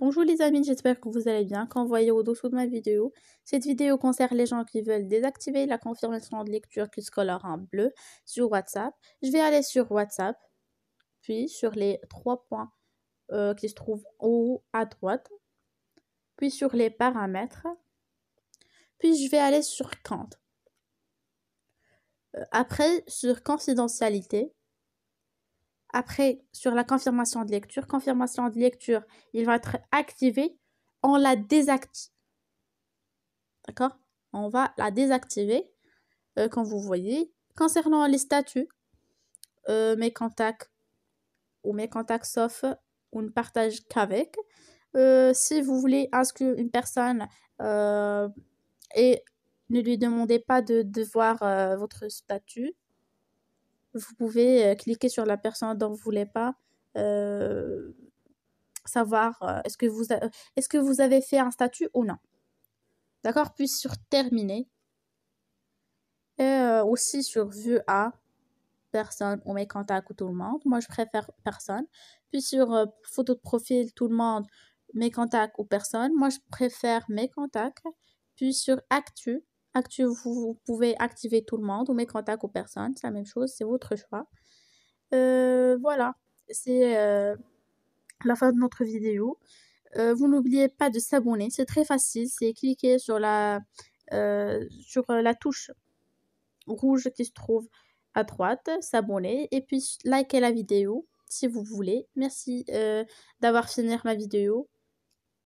Bonjour les amis, j'espère que vous allez bien. quand vous voyez au-dessous de ma vidéo, cette vidéo concerne les gens qui veulent désactiver la confirmation de lecture qui se colore en bleu sur WhatsApp. Je vais aller sur WhatsApp, puis sur les trois points euh, qui se trouvent au haut à droite, puis sur les paramètres, puis je vais aller sur compte. Euh, après, sur confidentialité, après, sur la confirmation de lecture, confirmation de lecture, il va être activé. On la désactive. D'accord On va la désactiver, euh, vous voyez. Concernant les statuts, euh, mes contacts ou mes contacts sauf, Ou ne partage qu'avec. Euh, si vous voulez inscrire une personne euh, et ne lui demandez pas de voir votre statut, vous pouvez euh, cliquer sur la personne dont vous voulez pas euh, savoir euh, est-ce que, vous est -ce que vous avez fait un statut ou non. D'accord Puis sur terminer. Et aussi sur vue à personne ou mes contacts ou tout le monde. Moi, je préfère personne. Puis sur photo de profil, tout le monde, mes contacts ou personne. Moi, je préfère mes contacts. Puis sur actu, vous, pouvez activer tout le monde ou mes contacts aux personnes. C'est la même chose, c'est votre choix. Euh, voilà, c'est euh, la fin de notre vidéo. Euh, vous n'oubliez pas de s'abonner, c'est très facile, c'est cliquer sur la, sur la touche rouge qui se trouve à droite, s'abonner et puis liker la vidéo si vous voulez. Merci d'avoir fini ma vidéo.